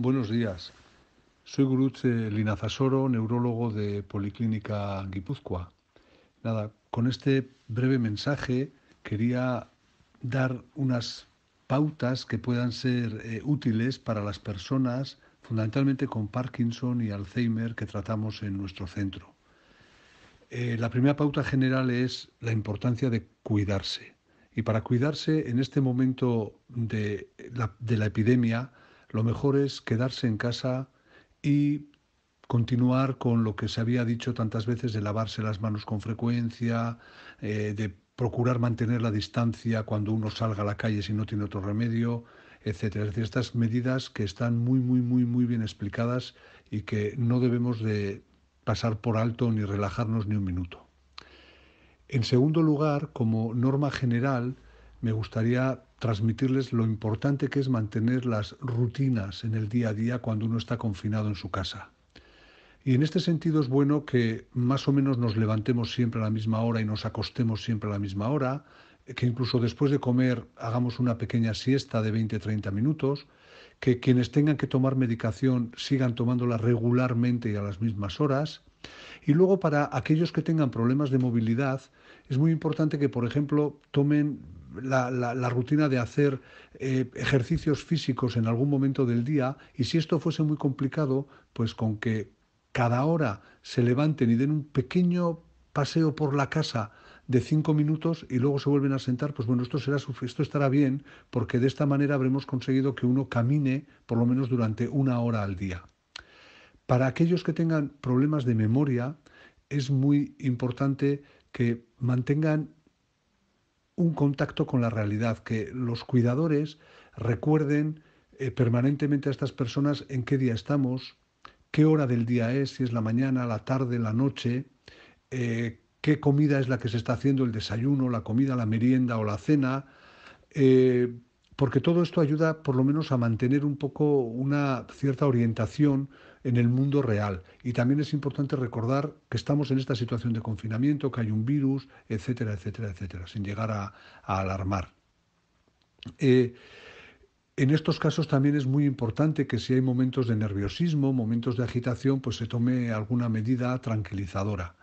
Buenos días. Soy Guruche Linazasoro, neurólogo de Policlínica Guipúzcoa. Nada, con este breve mensaje quería dar unas pautas que puedan ser eh, útiles para las personas, fundamentalmente con Parkinson y Alzheimer que tratamos en nuestro centro. Eh, la primera pauta general es la importancia de cuidarse. Y para cuidarse en este momento de la epidemia, lo mejor es quedarse en casa y continuar con lo que se había dicho tantas veces de lavarse las manos con frecuencia, eh, de procurar mantener la distancia cuando uno salga a la calle si no tiene otro remedio, etcétera. Es decir, estas medidas que están muy, muy, muy, muy bien explicadas y que no debemos de pasar por alto ni relajarnos ni un minuto. En segundo lugar, como norma general, me gustaría transmitirles lo importante que es mantener las rutinas en el día a día cuando uno está confinado en su casa. Y en este sentido es bueno que más o menos nos levantemos siempre a la misma hora y nos acostemos siempre a la misma hora, que incluso después de comer hagamos una pequeña siesta de 20-30 minutos, que quienes tengan que tomar medicación sigan tomándola regularmente y a las mismas horas. Y luego para aquellos que tengan problemas de movilidad, es muy importante que, por ejemplo, tomen la, la, rutina de hacer eh, ejercicios físicos en algún momento del día y si esto fuese muy complicado, pues con que cada hora se levanten y den un pequeño paseo por la casa de cinco minutos y luego se vuelven a sentar, pues bueno, esto, será, esto estará bien porque de esta manera habremos conseguido que uno camine por lo menos durante una hora al día. Para aquellos que tengan problemas de memoria, es muy importante que mantengan un contacto con la realidad, que los cuidadores recuerden eh, permanentemente a estas personas en qué día estamos, qué hora del día es, si es la mañana, la tarde, la noche, eh, qué comida es la que se está haciendo, el desayuno, la comida, la merienda o la cena, eh, porque todo esto ayuda por lo menos a mantener un poco una cierta orientación en el mundo real. Y también es importante recordar que estamos en esta situación de confinamiento, que hay un virus, etcétera, etcétera, etcétera, sin llegar a, alarmar. Eh, en estos casos también es muy importante que si hay momentos de nerviosismo, momentos de agitación, pues se tome alguna medida tranquilizadora.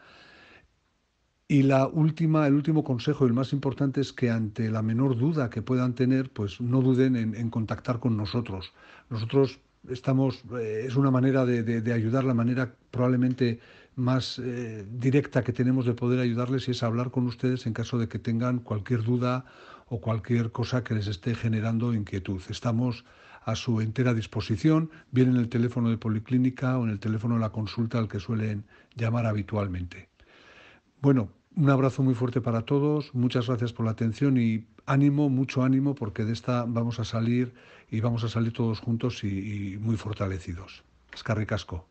Y la última, el último consejo, y el más importante, es que ante la menor duda que puedan tener, pues no duden en, contactar con nosotros. Nosotros estamos, eh, es una manera de, ayudar, la manera probablemente más eh, directa que tenemos de poder ayudarles es hablar con ustedes en caso de que tengan cualquier duda o cualquier cosa que les esté generando inquietud. Estamos a su entera disposición, bien en el teléfono de Policlínica o en el teléfono de la consulta al que suelen llamar habitualmente. Bueno, un abrazo muy fuerte para todos, muchas gracias por la atención y ánimo, mucho ánimo, porque de esta vamos a salir y vamos a salir todos juntos y, muy fortalecidos. Escarricasco.